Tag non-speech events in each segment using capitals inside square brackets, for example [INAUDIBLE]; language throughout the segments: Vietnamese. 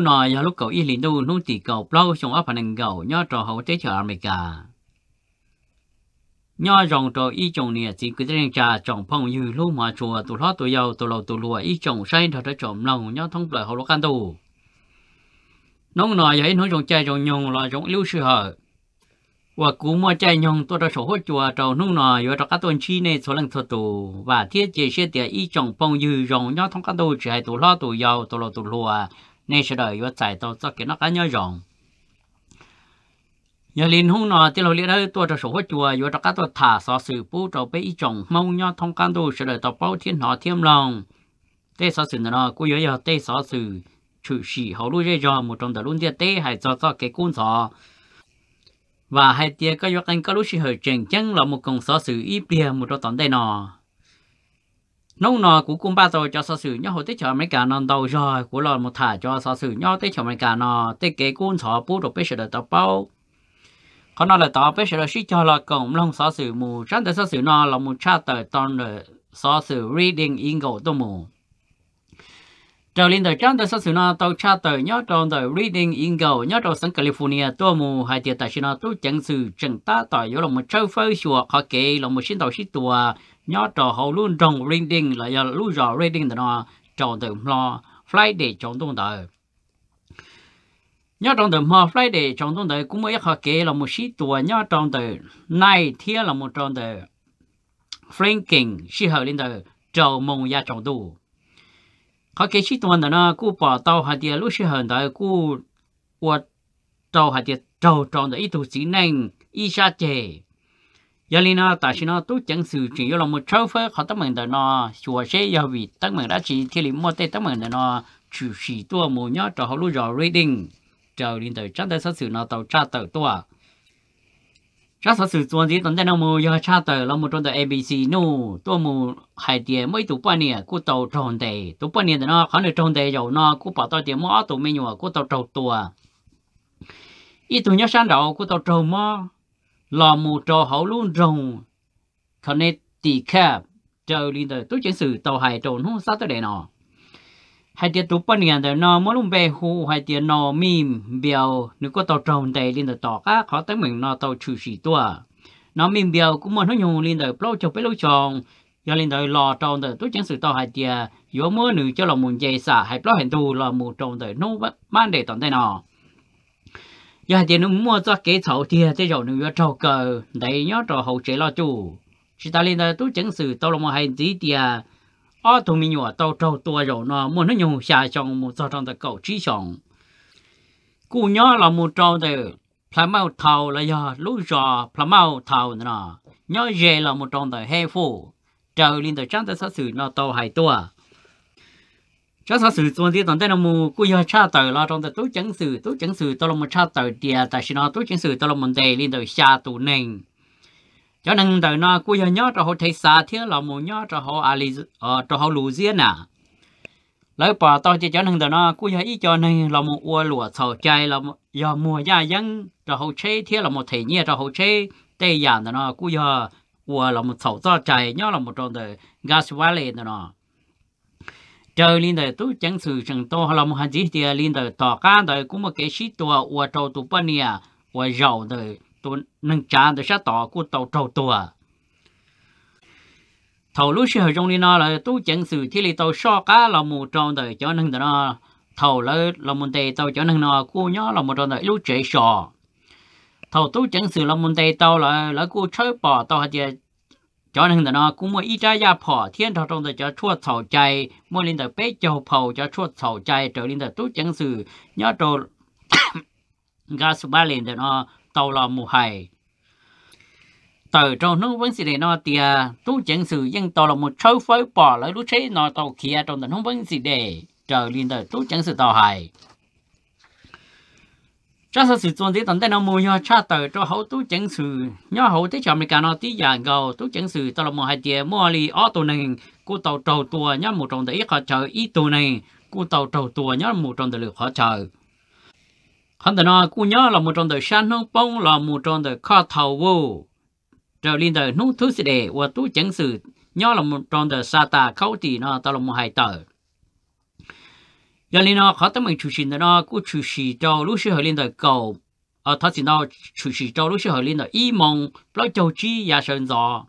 nu nọ lúc cậu y lì nu nu tỷ cậu lâu trong áp hành cậu nhớ trò hậu tế chợ America nhớ rồng trò y trồng nè chỉ cứ đang trà trồng phong như lu mà chùa tụ lót tụ dầu tụ lầu tụ lùa y trồng say thật đã trồng lòng nhớ thông lời hậu lúc can tù nông nọ giờ nói trồng chai trồng nhung là trồng lưu sư hở và cú mua chai nhung tôi đã sổ hốt chùa trầu nung nọ giờ trò cá tuần chi này số lần thật tù và thiết chế xe tiệt y trồng phong như rồng nhớ thông can tù chỉ hay tụ lót tụ dầu tụ lầu tụ nên sẽ đợi vợ chạy tàu cho cái nó cá nhau rộng giờ liên hung nọ thì lầu liền đây tôi cho số hoa chùa vừa cho các tôi thả xó sự phú cho bé ý chồng mong nhau thông can đồ sẽ đợi tàu bao thiên họ thiêm lòng tê xó sự nọ cô nhớ giờ tê xó sự chữ sĩ hậu lui dây cho một trong đợt luôn tiệt tê hay cho cho cái cuốn xó và hai tia có vật anh có lúc sẽ hơi chèn chân là một con xó sự ít bia một trong tấm đây nọ nông nọ của cung ba rồi cho sở sử nhau hồi tới chờ mấy cả non đầu rồi của lò một thả cho sở sử nhau tới chờ mấy cả nọ tới kế cung sọ bút được biết sự đợt bao còn nó là tao biết sự sĩ cho là cộng lòng sở sử mù chẳng tới sở sử nọ là một cha tờ toàn là sở sử reading English tôi mù trở lên đời trang đời sau sử nó tàu cha tờ nhớ trong đời reading in go nhớ trong sân California tua mù hai tiệt tại sự nó tu chẳng sự chẳng ta tỏ yếu lòng một châu phơi chùa họ kể lòng một sinh tàu sĩ tuổi nhớ trò hậu luôn trồng reading là giờ lúc giờ reading thì nó trồng từ lo fly để trồng tung tới nhớ trồng từ mò fly để trồng tung tới cũng mới học kể là một sĩ tuổi nhớ trồng từ này thiên là một trồng từ flanking sĩ hậu lên từ trầu mông ya trồng tu họ kể sĩ tuổi nó cú bỏ tàu hạt địa lúc sĩ hậu tới cú qua tàu hạt địa trầu trồng từ ít tuổi sĩ năng ít sa chè giờ li nó tại chỉ nó tu chẳng sự chuyện yêu lòng một trâu phơ họ tất mình đời nó chùa sẽ giờ vì tất mình đã chỉ thiên lý mua tê tất mình đời nó chủ sĩ tua mù nhớ cho họ lưu rõ reading chờ đến tới chắc thấy sao sự nó tàu tra tàu tua chắc sao sự tuần gì tuần đây nó mù giờ tra tàu là một trong tàu abc nu tua mù hai tiền mấy tụ ba nhiêu cú tàu tròn tề tụ ba nhiêu đời nó khả được tròn tề giàu nó cú bảo tàu tiền mua tụ mấy nhua cú tàu trầu tua ít tụ nhớ sáng đầu cú tàu trầu mua lò mù trò hậu luôn rồng khẩn nê tì khá trâu linh đời tôi chuyển sự tàu hải trồn không sát tới đây nọ hai tiệt tụp bên ngàn đời nọ mỗi lúc bè hù hai tiệt nọ mìm bèo nếu có tàu trồn đầy linh đời tỏ cá khó tới mình nọ tàu trừ sĩ tua nó mìm bèo cũng muốn nó nhung linh đời lâu chọc bấy lâu chồng do linh đời lò trồn đời tôi chuyển sự tàu hải tiệt yếu mưa nữ cho lò muốn dây xả hai lò hẹn tu lò mù trồn đời nó mang để tận đây nọ giờ hàng tiền nó mua cho kế thầu thì thế rồi nó vừa trâu cờ đấy nhớ cho hậu chế lo chủ chỉ ta lên là tu chứng sự tao là một hành gì thì ở thủ mình nhỏ tao trâu tua rồi nó muốn nó nhung xa trong một cho trong cái cầu trí trọng cụ nhớ là một trâu từ phá mau thầu là giờ lúc giờ phá mau thầu nữa nhớ về là một trâu từ hai phụ trời lên từ trắng tới sát sự nó tao hai tua cho sao sự tuần đi tồn tại nằm mù cú giờ cha tờ lo trong tờ chẳng sự tú chẳng sự tôi là một cha tờ địa tại xin nó tú chẳng sự tôi là một đề liên tờ cha tổ nền cho nên tờ nó cú giờ nhớ cho họ thấy xa thiếu là mù nhớ cho họ ali cho họ lù riêng à lấy bỏ tao chỉ cho nên tờ nó cú giờ ý cho nên là một ua lụa sầu chay là giờ mùa gia dân cho họ chế thiếu là một thể nhiên cho họ chế tây giản tờ nó cú giờ ua là một sầu cho chay nhớ là một trong tờ gas valley tờ nó trời linh đời tu chẳng sự chẳng to hà lòng hà gì thì linh đời tỏ ca đời cũng một cái sĩ tua và trâu tu bận nè và giàu đời tu nâng cha đời sát tỏ của tàu trâu tua thầu lúc xưa trong linh nó là tu chẳng sự thì li tàu so cá là một trâu đời cho nâng đời thầu lỡ là một tề tàu cho nâng nó cô nhó là một trâu đời lúc trẻ sò thầu tu chẳng sự là một tề tàu là lỡ cô chơi bỏ tàu hạt cho nên là nó cũng mua ít trái gia phò thiên thọ trong đó cho chua sầu chay mỗi lên từ bé châu phầu cho chua sầu chay trở lên từ tú chẳng sự nhớ trồ số ba lên từ nó tàu lò mù hay từ trong nước vấn gì nó thì tú chẳng sự dân tàu là một sâu phơi bỏ lại lúc chế nó tàu kia trong tình huống vấn gì để trở lên từ tú chẳng sự tàu hay cho sự sự tuần tận tay nó mua nhau cha tờ cho hậu tú chẳng sự nhớ hậu thế cho America nào tí giả gầu tú chẳng sự tao là một hai tiền mua li ở tù này cô tàu trầu tua nhớ một trong đấy họ chờ ít tù này cô tàu trầu tua nhớ một trong đấy họ chờ hắn ta nói cô nhớ là một trong đời sanh hông bông là một trong đời kho thầu vô trở lên đời nút thứ gì để và tú chẳng sự nhớ là một trong đời sa ta khâu tỷ nó tao là một hai tờ giờ lên nó khó tới mình chủ sĩ nó cũng chủ sĩ cho lúc xưa hồi lên đời cầu ở ờ, thật sự nó chủ sĩ cho lúc xưa hồi lên đời y mong lo châu chi và sơn gió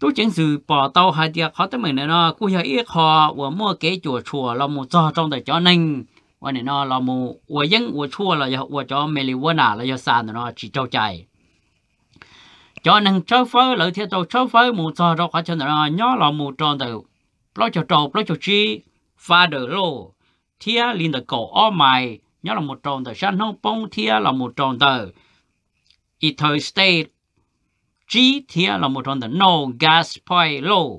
tôi chẳng sự bỏ tàu hai tiệc khó tới mình nó cũng giờ ít họ và mua cái chùa chùa là một cho trong đời cho nên và này nó là một và dân và chùa là giờ và cho mê li vua là giờ sàn nó chỉ trâu chạy cho nên trâu phơi lợi theo tàu trâu phơi một cho ra khỏi chân nó nhớ là mua tròn đầu lo cho trâu lo cho chi Father lo, thia linh tờ cổ ó mày nhớ là một tròn tờ sanh không bông thia là một tròn tờ ether state G thia là một tròn tờ no gas poi low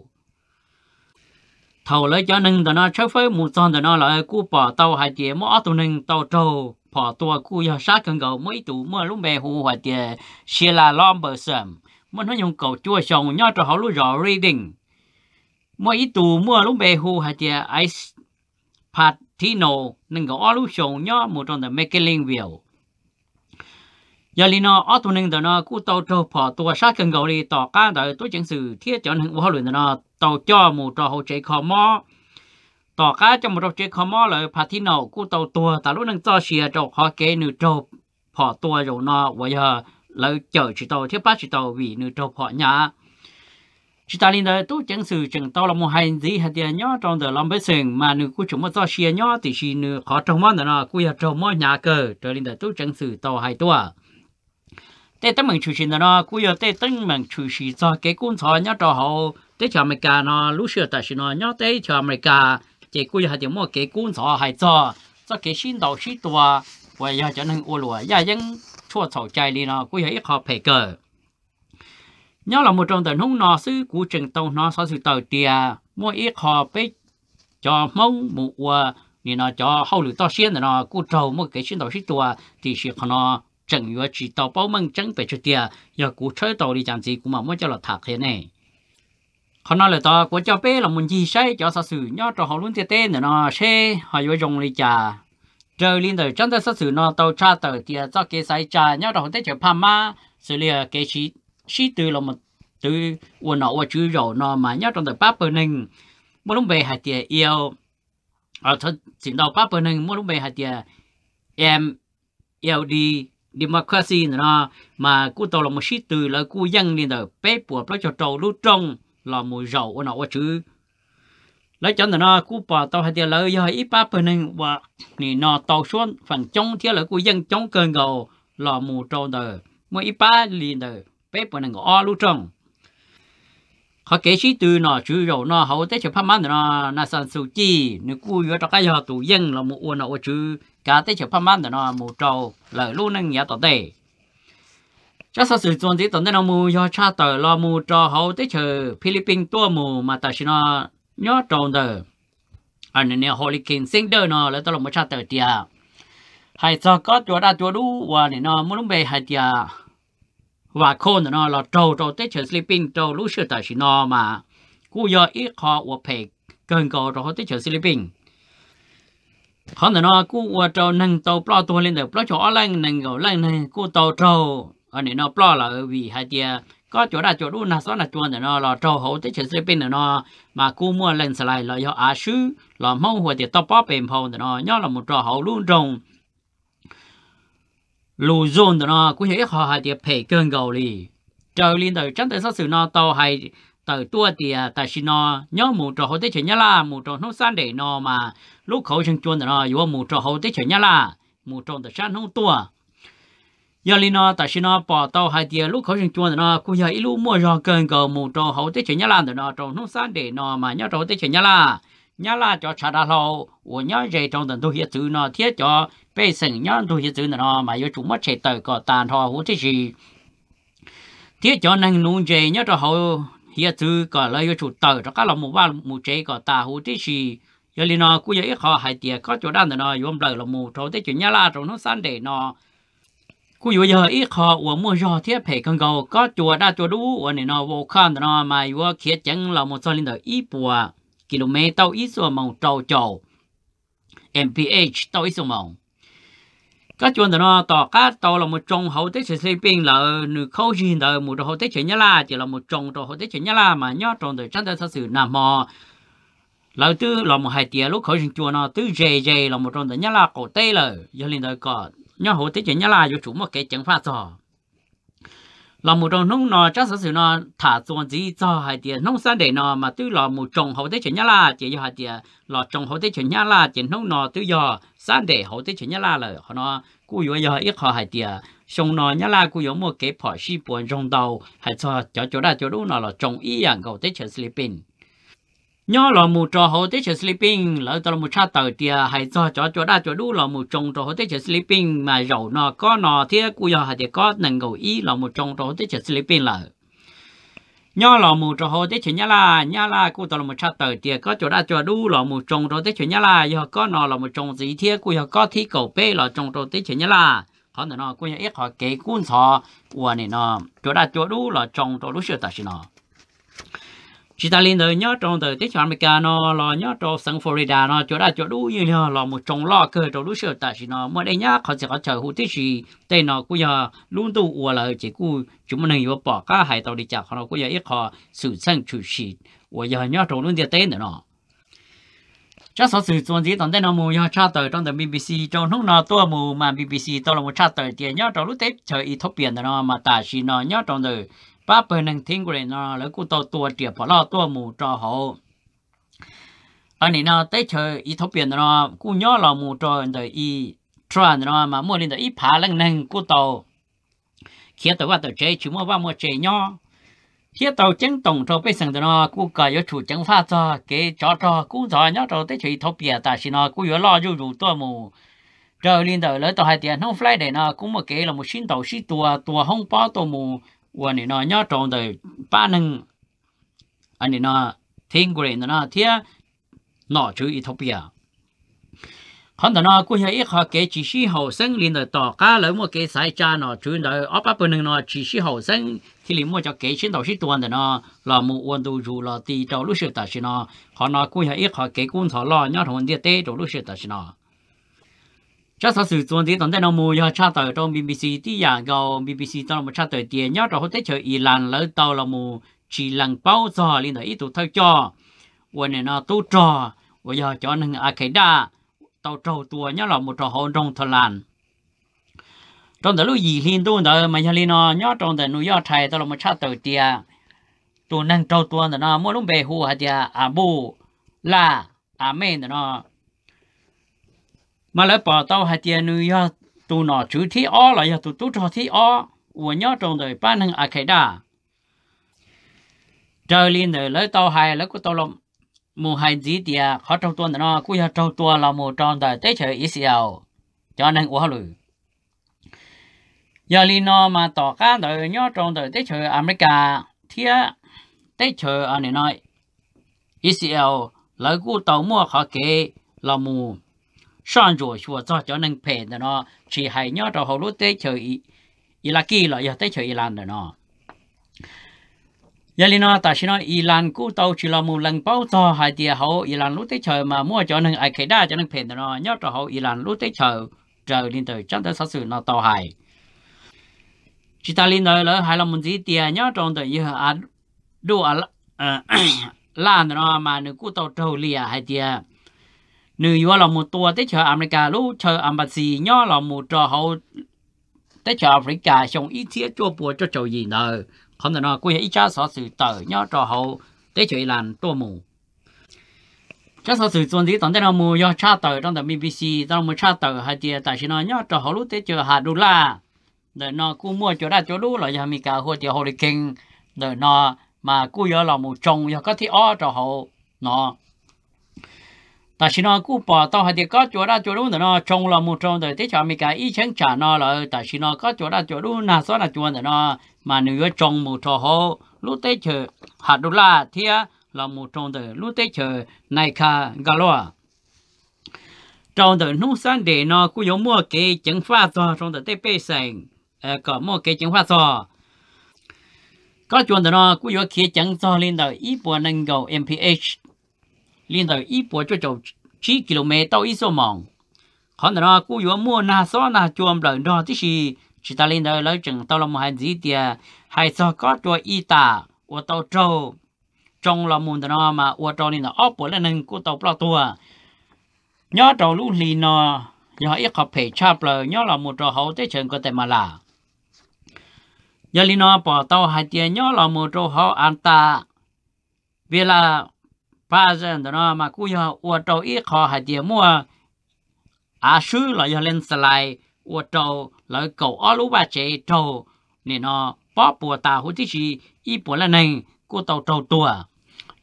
thầu lấy cho nên tờ nó chơi với một tròn tờ nó là cú bỏ tàu hai tiề mỗi tụ nên tàu trâu bỏ tua cú giờ sát cần cầu mấy tụ mơ lúc bè hù hoài tiề xia là lom bờ sầm mà nó dùng cầu chua xong, nhớ cho họ lúc rõ reading mỗi tụ mơ lúc bè hù hoài tiề ice phạt thi nổ nâng có lu sầu nhó một trong the make linh biểu giờ li nó ở tu nâng đó nó cú tàu trâu phò tua sát cần gầu đi tỏ cá đợi tôi chẳng sự thiết chọn hưng hoa luyện đó nó tàu cho một trò hồ chế khó mò tỏ cá trong một trò chế khó mò là phạt thi nổ cú tàu tua ta lúc nâng cho xìa trò khó kế nửa trâu phò tua rồi nó bây giờ là chở chữ tàu thiết bát chữ tàu vì nửa trâu phò nhá chỉ ta linh đó tu chẳng sự chẳng tao là một hành gì hạt tiền nhỏ trong giờ làm bế sừng mà nữ của chúng ta do xia nhỏ thì xin nữ khó trong món nó của nhà trong món nhà cờ trở linh đó tu chẳng sự tao hai tua tê tấm mình chủ xin nó của giờ tê tấm mình chủ xin do cái quân thọ nhó trò hậu tê cho America nó lúc xưa ta xin nó nhó tê cho America chỉ của giờ hạt tiền mua cái quân thọ hai cho cho cái xin đạo xin tua và giờ cho nên ô lúa giờ vẫn chua thầu chạy đi nó của giờ ít khó phải cơ nhớ là một trong tình huống nó sư của trường tàu nó so sự tàu tia mỗi ít họ bế cho mong một mụ thì nó cho hậu lửa to xiên nó cụ trâu một cái xiên tàu xích tua thì sẽ có nó chẳng vừa chỉ tàu bao mông chẳng phải cho tia giờ cụ chơi tàu đi chẳng gì cũng mà muốn cho là thạc thế này họ nói là tàu của cho bé là muốn gì sai cho so sử nhớ cho họ luôn tia tên nó xe họ vừa dùng đi chả trời liên đời trong đời so sử nó tàu cha tàu tia cho cái sai cha nhớ cho họ tới chở pama xử lý cái gì sĩ từ là một từ quần áo và chữ rổ nó mà nhớ trong tờ bắp bên mình mỗi lúc về hạt tiền yêu ở thật chính đầu bắp bên mình mỗi lúc về hạt tiền em yêu đi democracy nó mà cú tàu là một sĩ từ là cú dân nên tờ bé buộc nó cho trâu lúc trong là một rổ quần áo và chữ lấy cho nó cú bà tàu hạt tiền lợi do ít bắp bên mình và nè nó tàu xuống phần trong thiết là cú dân chống cơn gầu là một trâu tờ mỗi ít ba liền tờ bé bọn nó ngó lu trồng họ kể sĩ từ nó chú rồi nó hậu tế chụp phim nó nó sản xuất chi nó cú vừa cho cái họ tụ dân là một uôn nó chú cả tế chụp phim nó một trâu là luôn nâng nhà tọt tệ cho sao sử dụng thì tận nào mua do cha tờ lo mua cho hậu tế chờ Philippines tua mù mà tại sao nó nhớ tròn tờ anh này hurricane center nó là tao là một cha tờ tiệt hay sao có chỗ đã chỗ đủ và này nó muốn về hay tiệt và khôn nó là trâu trâu tết chờ sleeping trâu lúc xưa tại nó mà cú do ít họ và phải cần cầu trâu tết chờ sleeping họ nó cú và trâu nâng tàu plo tua lên được plo chỗ lên nâng cầu lên này cú tàu trâu ở này nó plo là vì hai tia có chỗ đã chỗ đu là số là chuồn nó là trâu hậu tết chờ sleeping nó mà cú mua lên lại là do á sư là mong hồi thì tao bóp bền hậu nó nhớ là một trâu hậu luôn trồng lưu zon đó nó cũng thấy họ hay thì phải cơn gầu đi trời lên từ chẳng tới sau sự nó tàu hay từ tua thì tại sao nó nhớ một trò hậu tế chuyển nhá là một trò nó san để nó mà lúc khẩu chân chuồn nó yếu một trò hậu tế chuyển nhá là một trò từ san không tua giờ lên nó tại sao nó bỏ tàu hay thì lúc khẩu chân chuồn nó cũng giờ ít lúc mua rò cơn gầu một trò hậu tế chuyển nhá là nó trò nó san để nó mà nhớ trò hậu tế chuyển nhá là nhá là cho cha đa lâu của nhá dễ trong tận tu hiện chữ nó thiết cho bê sinh nhá tu hiện chữ nó mà yêu chúng mất chạy tới có tàn thọ hú thế gì thiết cho năng nung dễ nhá cho hậu hiện chữ có lời yêu chủ tới cho các lòng một ba một chế có tà hú thế gì giờ liền nó cũng vậy họ hai tiệt có chỗ đang nó yếm đời là một chỗ thế chuyện nhá là trong nó san để nó cú vừa giờ ít khó của mua giò thiết phải cần cầu có chùa đa chùa đủ của này nó vô khăn nó mà vừa kia chẳng là một số linh đời ít bùa km tàu ít số mong trâu trầu mph tàu ít số mong các chuyện đó tàu cá tàu là một trong hậu tế sẽ xây pin là nửa khâu gì đó một hậu tế chuyển nhà là chỉ là một trong tàu hậu tế chuyển nhà là mà nhớ trong thời chắc đời thật sự nằm mò lão tư là một hai tiếng lúc khởi sinh chùa nó tư dề dề là một trong thời nhà là cổ tê là do linh đời có nhớ hậu tế chuyển nhà là do chủ một cái chẳng pha rồi là một trong nông nọ chắc sự nọ thả xuống gì cho hai tiền nông sản để nọ mà tôi là một trồng hậu tế chuyển nhà là chỉ cho hai tiền là trồng hậu tế chuyển nhà là chỉ nông nọ tôi do sản để hậu tế chuyển nhà là rồi họ nó cứ vừa giờ ít họ hai tiền xong nọ nhà là cứ yếu một cái phở xí buồn trong đầu hay cho cho chỗ đã chỗ đó nọ là trồng y dạng à, hậu tế chuyển Philippines nhớ là mù trò hồ tế chờ sleeping lỡ tao là mù cha tờ tia hay cho cho cho đa cho đu là mù trồng trò hồ tế chờ sleeping mà rầu nó có nò thế cú giờ hay để có nâng cầu ý là mù trồng trò hồ tế chờ sleeping lỡ nhớ là mù trò hồ tế chờ nhá là nhá là cú tao là mù cha tờ tia có cho đa cho đu là mù trồng trò tế chờ nhá là giờ có nò là mù trồng gì thế cú giờ có thi cầu bê là trồng trò tế chờ nhá là họ nè nò cú giờ ít họ kể cuốn họ của này nò cho đa cho đu là trồng trò lúc xưa ta xin nò chỉ ta lên tới nhớ trong tới tiết cho Mỹ nó lo nhớ trong sân Florida nó chỗ đã chỗ đủ như là lo một trong lo cơ trong đủ sửa tại vì nó mới đây nhá họ sẽ có trời hữu tiết gì tên nó cũng giờ luôn tu ua là chỉ cú chúng mình vừa bỏ cả hai tàu đi chặt họ cũng giờ ít họ sử sang chủ sĩ ua giờ nhớ trong luôn địa tên nữa nó chắc số sự chuẩn gì tổng tên nó mù do tra tới trong tờ BBC trong lúc nó tôi mù mà BBC tôi là một tra tới tiền nhớ trong lúc tết chờ Ethiopia nó mà tại vì nó nhớ trong đời ba bên nâng thiên của nó là cụ tổ tua triệt bỏ lo tua mù trò hồ, anh này nó tới chơi ý thấu biển nó cụ nhỏ là mù trò đời ý tròn nó mà mua linh đời ý phá lăng nâng cụ tổ khi tàu qua tàu chơi chúng mua vào mua chơi nhỏ khi tàu chân tổng cho bây giờ nó cụ cả yếu chủ chân pha cho cái cho cho cụ giỏi nhỏ cho tới chơi thấu biển ta xin nó cụ yếu lo dù dù tua mù rồi linh đời lấy tàu hai tiền không phải để nó cũng một cái là một xin tàu xin tua tua không bao tàu mù วันนี้เนาะย่อตรงแต่ป้าหนึ่งอันนี้เนาะทิ้งกูเลยเนาะเทียหน่อชื่ออิทเปียคนแต่เนาะกูเห็นอีกเขาเกจิชิหาวซึ่งลินต่อก้าเลยมัวเกสายจานเนาะชื่อเนาะอ๊อปปุ่นหนึ่งเนาะจิชิหาวซึ่งที่ลินมัวจะเกชินต่อชิตัวแต่เนาะเรามัววันดูจูเราตีเจ้าลูกเสือแต่ชิเนาะเขาเนาะกูเห็นอีกเขาเกกุ้งถอดล้อย่อถงเดียเต้เจ้าลูกเสือแต่ชิเนาะ cho số sự chuẩn tiến tổng tài nó mua cho cha tờ trong BBC thì giả gầu BBC tao một cha tờ tiền nhớ rồi thế chờ Iran lỡ tàu là mù chỉ lần bao giờ liên tới ít tụ thay cho quên này nó tu trò bây giờ cho nên ai khai đa tàu trâu tua nhớ là một trò hồn trong thời lan trong đó lúc gì liên tu đó mà nhà liên nó nhớ trong đó nuôi do thầy tao là một cha tờ tiền tu năng trâu tua đó nó mỗi lúc về hùa thì à bù là à mẹ nó mà lại bỏ tao hai tiền nữ ya tu nọ chú thi o là ya tu tu cho thi o của nhớ trong đời ba năng à khai đà trời liên đời lấy tao hai lấy của tao lộng mù hai gì tiề khó trong tuần nó cứ ya trong tuần là mù trong đời tế trời ít xíu cho nên quá lười giờ liên nó mà tỏ cá đời nhớ trong đời tế trời America thía tế trời ở này nói Israel lấy cú tàu mua khó kê là mù 上咗學咗就能平的咯，只係呢就好多地區伊拉基咯，有地區伊蘭的咯。有啲呢，但是呢，伊蘭古到處啦，無論包到係啲好，伊蘭陸地區嘛，冇就能係其他就能平的咯，呢就好伊蘭陸地區就連對真的實事那都係。chỉ ta lên nói là hay là muốn gì tiền nhá trong tới giờ à đủ à là là nó mà nó cũng tàu trâu lìa hay tiền nữ yếu là một tua tới chờ America lúc chờ embassy nhỏ là một trò hậu tới chờ Africa trong ý thiết cho cho chầu gì nờ không thể nào quay ý cha sở sự tờ nhỏ trò hậu tới chơi làm tua mù cha sở sự tuần gì nào mù do cha tờ trong tờ BBC trong một cha tờ hai tia tại sao nhỏ trò hậu lúc tới chờ Hà Đô La đời cú mua chỗ đã chỗ đu là giờ Mỹ cả hồ tiêu hurricane đời nó mà cú giờ là một trồng giờ có thi ó trò hậu nó ta chỉ nó cú bỏ tao hay thì có chỗ đã chỗ đúng nó trong là một trong đời thế cho mình cái ý chén trả nó là ta chỉ nó có chỗ đã chỗ luôn là số là chỗ nó mà nếu nửa trong một trò hồ lúc tới chờ hạt đô la thì là một trong đời lúc tới chờ này cả galo trong đời nông sản để nó cú giống mua cái chứng pha to trong đời bê sành à, có mua cái chứng pha to có chuyện đó nó cú giống khi chứng to lên đời ít bộ năng cầu MPH liên đầu ít bộ cho chầu chỉ km tàu ít số mỏng còn đó cú yếu mua na số na chuồng lợn đó thì chỉ chỉ ta liên đầu lấy chừng tàu làm hai gì thì hai số có cho ít ta của tàu trâu trong là muốn đó mà của trâu nên là ốp bộ lên nâng của tàu bao tua nhớ trâu lũ lì nó giờ ít học phải chạp rồi nhớ là một trâu hậu tới chừng có thể mà là giờ lì nó bỏ tàu hai tiền nhớ là một trâu hậu an ta vì là phá giờ đó mà cú giờ uo trâu ít khó hay tiền mua à sư là giờ lên slide uo trâu là cầu ở lũ ba chế trâu nên nó bỏ bùa ta hú tí gì ít bùa là nên cú tàu trâu tua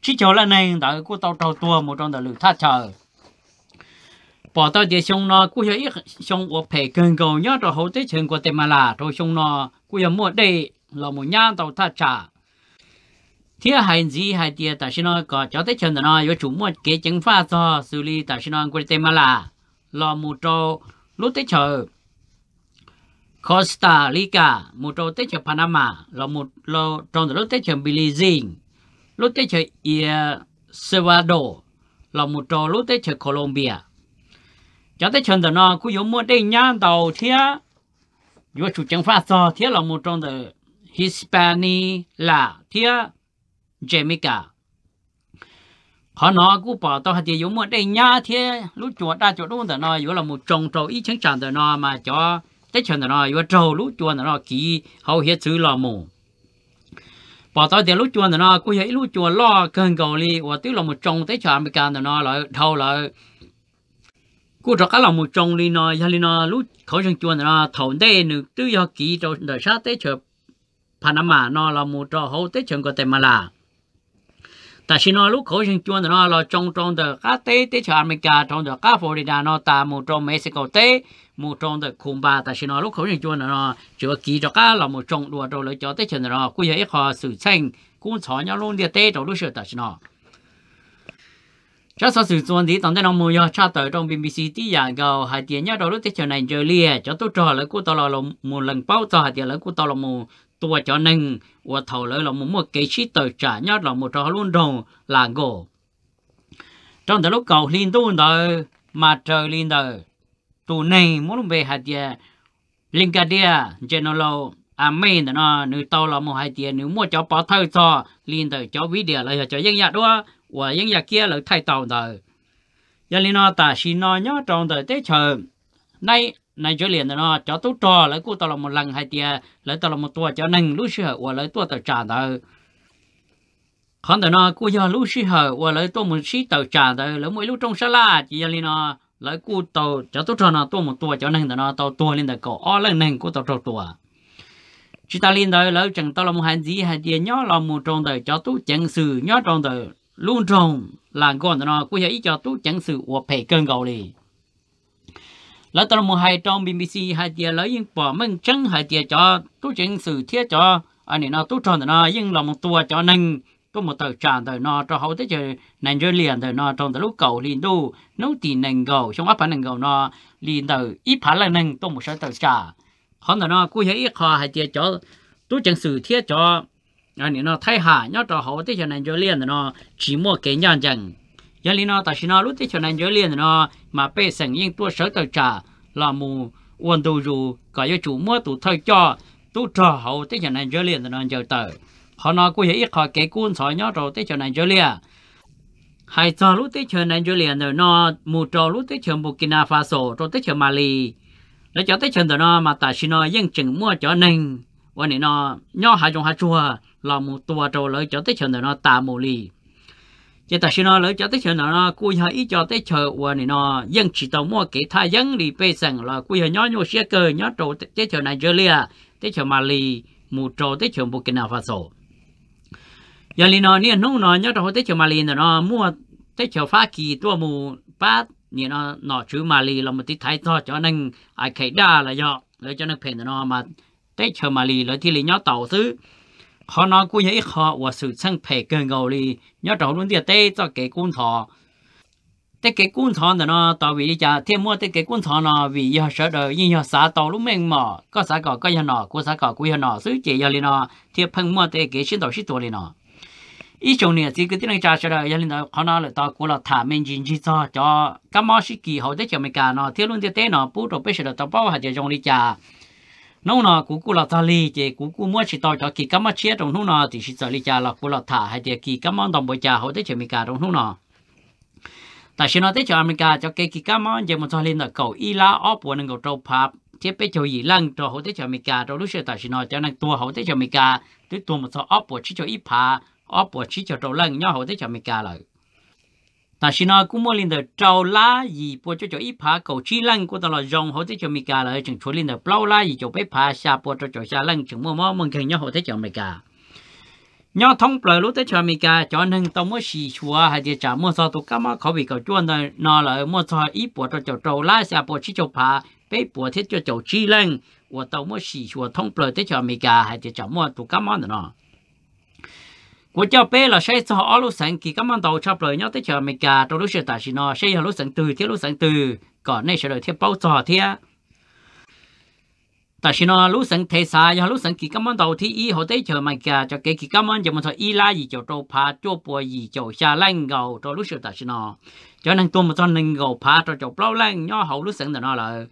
chỉ chỗ là nên đó cú tàu trâu tua một trong đời lử thắt chờ bỏ tao địa xong nó cứ giờ ít xong uo phải cần cầu nhớ cho hú tí chuyện của mà là rồi xong nó cứ giờ mua đây là một nhà tàu thắt chờ thiên hành gì hay tiền tại sao có cho tới chân nó có chủ mua kế chứng pha cho xử lý tại sao Guatemala lo mù trâu lúc tới chờ Costa Rica mù trâu tới chờ Panama lo mù lo trâu lúc tới chờ Belize lúc tới chờ El Salvador lo mù trâu lúc tới chờ Colombia cho tới chân nó cũng dùng mua đây nhá đầu thiên có chủ chứng pha cho thiên lo mù trâu Hispania là thiên Jamaica họ nó cũng bỏ tao thì dùng một đây nhá thế lúc chuột đa chuột luôn rồi nó vừa là một trồng trâu ít chẳng chẳng rồi nó mà cho tết chẳng rồi nó vừa trâu lúc chuột rồi nó kỹ hầu hết thứ là mù bỏ tao thì lúc chuột rồi nó cũng vậy lúc chuột lo cần cầu đi và tức là một trồng tết chẳng bị can rồi nó lại đầu lại cú trọ cá là một trồng đi nó ya đi nó lúc khẩu chân chuột rồi nó thầu đây nữa tứ do kỹ trâu đời sát tết chờ Panama nó là một trò hậu tết chẳng có tiền mà là ta chỉ nói lúc khổ sinh chuan nó là trong trong tờ các tê tê cho America trong tờ các Florida nó ta một trong Mexico tê một trong tờ Cuba ta chỉ nói lúc khổ sinh chuan nó chưa ký cho các là một trong đùa rồi lấy cho tê cho nó quy hệ họ sử sinh cũng chọn nhau luôn địa tê trong lúc sửa ta chỉ nói cho sự chuẩn bị tổng thể nó mua cho cha tới trong BBC tí giả gầu hai tiền nhau đầu lúc cho này chơi Nigeria cho tôi cho lại cô ta là một lần bao cho hai tiền lại cô ta là một ตัว cho nên và thầu lợi là một một cái chi tờ trả nhát là một trò luôn đầu là gỗ trong thời lúc cầu liên tu đó mà trời liên đó tụ này muốn về hạt địa liên cả địa general amen à nó nữ tàu là một hạt địa nếu mua cho bỏ thơ cho liên tới cho ví địa lại cho dân nhà đó và dân nhà kia là thay tàu rồi giờ liên nó ta xin nó nhớ trong thời tết chờ nay này cho Nigeria nó cho tú trò lấy cô tao là một lần hai tia lấy tao là một tua cho nâng lúc sửa và lấy tua tao trả tao không tao nó cô cho lúc sửa và lấy tua một xí tao trả tao lấy mỗi lúc trong sala chỉ giờ nó lấy cô tao cho tú trò nó tua một tua cho nâng tao nó tao tua lên tao cổ ó lên nâng cô tao trò tua chỉ ta lên tao lấy chẳng tao là một hai gì hai tia nhớ là một trong tao cho tú chẳng sự nhớ trong tao luôn trong làng con tao nó cô giờ ít cho tú chẳng sự và phải cơn gầu liền lỡ tôi muốn hay trong BBC hay tia lấy những bỏ mình chân hay tia cho tôi chuyện sự thiết cho anh này nó tôi chọn nó nhưng là một tua cho nên có một tờ tràn tờ nó cho hậu thế chờ nành rơi liền tờ nó trong tờ lúc cầu liền đu nấu tì nền gầu trong áp phải nền gầu nó liền tờ ít phải là nành tôi một số tờ trà họ tờ nó cứ thấy ít họ hay tia cho tôi chuyện sự thiết cho anh này nó thay hạ nhớ cho hậu thế chờ nành rơi liền tờ nó chỉ một cái nhàn chẳng giờ lý nó ta xin nó lúc thì cho nên giờ liền nó mà bé sẵn yên tua sở tờ trà là mù uốn đồ dù có yêu chủ mua tụ thời cho tụ trò hậu thì cho nên giờ liền nó giờ tờ họ nó cũng hiểu họ kể cuốn sỏi nhớ rồi thì cho nên giờ liền hay cho lúc tới chơi Nigeria rồi nó mù trò lúc tới chơi pha sổ rồi tới chơi Mali nó cho tới cho rồi nó mà ta xin nó dân chừng mua cho nên nên วันนี้เนาะย่อหายจงหายชัวเราหมูตัวโตเลยจะได้เชิญเนาะตาโมลี chỉ ta xin nói lỡ cho tới chờ nó cúi hơi ít cho tới chờ và này nó dân chỉ tàu mua kỹ thay dân đi bê rằng là cúi hơi nhó nhô xe cơ nhó trâu tới chờ Nigeria tới chờ Mali mù trâu tới chờ Burkina Faso giờ này nó nè nung nó nhó trâu tới chờ Mali nó mua tới chờ Pháp kỳ tua mù ba nè nó nó chữ Mali là một tí thái to cho nên ai khai đa là do lỡ cho nên phải phèn nó mà tới chờ Mali lỡ thì lý nhó tàu thứ họ nói cũng như họ và sự chân phải cần cầu đi nhớ trâu luôn thì tê cho cái cuốn thọ tê cái cuốn thọ là nó tao vì cha thêm mua tê cái cuốn thọ nó vì giờ sợ đời nhưng giờ xã tao lúc mình mò có xã cỏ có giờ nọ có xã cỏ có giờ nọ xứ chỉ giờ lên nó thì phân mua tê cái xin đầu xin tuổi lên nó ý chồng này thì cái tiếng cha sợ đời giờ lên nó họ nói là tao cũng là thả mình chỉ chỉ cho cho các món sĩ kỳ hậu tết cho mình cả nó thiếu luôn thì tê nó bút rồi bây giờ tao bao hạt giờ trong đi cha nông nọ cú cú là ta li chỉ cú cú mua chỉ tao cho kỳ cắm mắt chết trong nông nọ thì chỉ sợ li cha là cú là thả hay thì kỳ cắm món đồng bộ cha hậu tới chuyện mình cả trong nông nọ tại sao nó tới cho America cho cái kỳ cắm món giờ một thằng lên là cầu y la óp của năng cầu trâu pháp chế bé cho gì lăng cho hậu tới cho America trong lúc xưa tại sao nó cho năng tua hậu tới cho America tới tua một thằng óp của chỉ cho ít phá óp của chỉ cho trâu lăng nhau hậu tới cho America rồi ta xin nói cũng mua linh đời trâu lá gì bộ cho cho ít phá cầu chi lăng của ta là dòng hỗ thế cho mình cả là chừng chuối linh đời plau lá gì cho xa bộ cho xa lăng chừng mua mua mừng khen nhau hỗ thế cho cả nhau thông bờ lúc thế cho mình cả cho nên tao mua xì chùa hay thì trả mua sao tụ cá mà khó bị cầu chuan đời nó là mua sao ít bộ cho cho trâu lá xa bộ chỉ cho phá bé bộ thế cho cho chi lăng của tao mua xì chùa thông bờ thế cho mình cả hay thì trả mua tụ cá mà nữa 我叫 bé là xây cho họ lúc sáng kỳ các món đầu cho lời nhau tới chờ mình cả trong lúc sẽ tại chỉ nó xây họ lúc sáng từ thiết lúc sáng từ còn này sẽ đợi thiết bao giờ thiết ta chỉ nó lúc sáng thế xa giờ lúc sáng kỳ các món đầu thì y họ tới chờ mình cả cho cái kỳ các món giờ mình thôi y la gì cho trâu phá cho bùa gì cho xa lăng gầu trong lúc sẽ ta chỉ nó cho nên tôi một con nên gầu phá cho cho bao lăng nhau hậu lúc sáng là nó là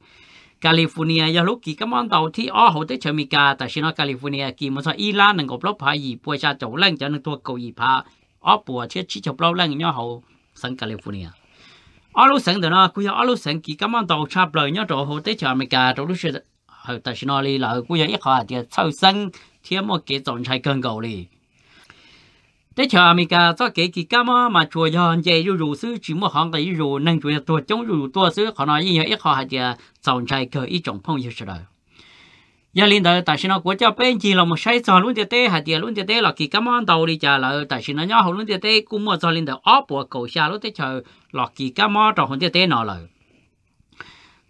California ya lúc kỳ món đầu thì ở hậu tế chơi Mỹ tại sao California kỳ một số Iran nâng cấp lớp phải gì bây giờ lên cho nên tôi cầu gì phá ở bùa chết chỉ chụp lâu lên nhau hậu sân California ở lúc sân đó nó cứ ở lúc sân kỳ cái món đầu chạp lời nhau chỗ hậu tế chơi Mỹ chỗ lúc sẽ hậu tại sao này là cứ giờ ít họ thì sau sân thì một cái dòng chạy cần cầu đi để chờ mình cả cho cái cái cái mà chùa giờ vậy rồi rồi sư chỉ một hàng cái rồi nâng chùa tôi chống rồi tôi sư họ nói như họ hay là sòng chạy cờ trồng phong như thế đó giờ lên đời tại sao nó của cho bên chỉ là một sai trò hay tiệt luôn tiệt tê là cái cái đầu đi chờ là tại sao nó nhau luôn tiệt tê cũng mà cho lên đời ốp của cầu xa luôn tiệt chờ là cái cái mà trồng tiệt nào rồi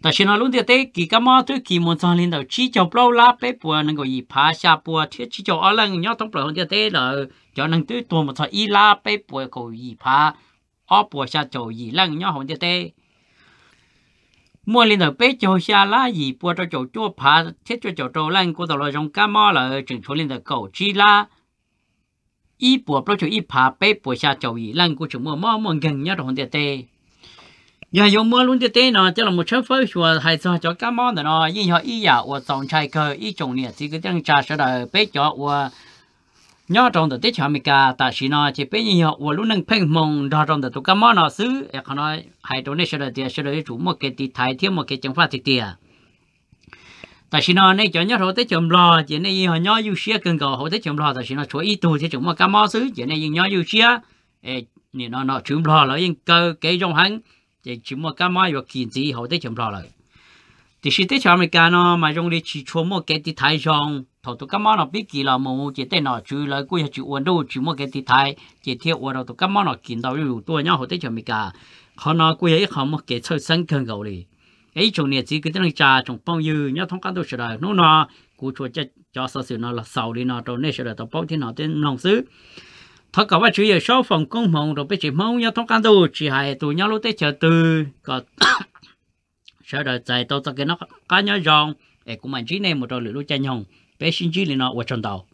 แต่ฉันรู้เดียวเต้กีก็มอทุกีมันสอนเรียนเดาชี้จบเล่าลาเป๊ปัวนั่งก็ยีพาชาปัวเชื่อชี้จบอะไรเงี้ยต้องเปล่าเดียวเต้เลยจอนั่งตื้อตัวมันสอนอีลาเป๊ปัวก็ยีพาอ้อปัวชาโจยีลังเงี้ยหงเดียวเต้มัวเรียนเดาเป๊โจชาลายีปัวโจโจจ้วพาเชื่อโจโจลังกูตลอดจงก็มอเลยจึงชวนเรียนเดาเก่าชี้ลาอีปัวเปล่าโจอีพาเป๊ปัวชาโจยีลังกูจึงมัวมอมันเงี้ยหงเดียวเต้ giờ dùng mưa luôn thế nó cho là một số phơi chùa hay cho cho cá món nó như họ ý giả dạ của dòng chai cơ ý trồng nè thì cái tăng trà sẽ đợi bé cho của nhỏ trồng được tết chả mì cà tại vì nó chỉ bé như họ của luôn đang phênh mông đó trong từ tụ cá món nó xứ họ nói hay trồng này sẽ đợi tiền sẽ đợi chủ một cái thì thay thiếu một cái chẳng phải thì tiền tại vì nó này cho nhớ họ tới chồng lò chỉ này họ nhớ yêu xia cần cầu họ tới chồng lò tại vì nó chỗ ít tu thì trồng một cá mò xứ chỉ này nhớ yêu xia nè nó nó trồng lò là yên cơ cái trong hàng chỉ chỉ một cái máy vào kiện gì hậu tới chấm rõ rồi thì khi tới chấm cái nó mà trong đi chỉ chua một cái thì thái trong thầu tụ cái món nó biết kỳ là mù chỉ tên nó chú lời cuối chỉ uốn đâu chỉ một cái thì thái chỉ theo uốn đầu tụ cái món nó kiện đâu rồi tua nhau hậu tới chấm cái họ nó cuối ấy họ một cái chơi sân cơn gầu đi ấy chồng này chỉ cái tên cha chồng bao nhiêu nhá thông cảm đâu sửa nó nó cú chua cho cho sự nó là sầu đi nó trong này sửa tao bao thì nó tên lòng xứ thọ cả vợ chủ yếu số phòng công mộng rồi bây chỉ mong nhau thông can đồ chỉ hay tụ nhau lúc tết chờ từ [COUGHS] có sợ đời chạy tàu tàu cái nó cá nhau giòn để cũng mạnh trí này một trò lưỡi lưỡi chạy nhồng bé xin chí lên nó qua trong tàu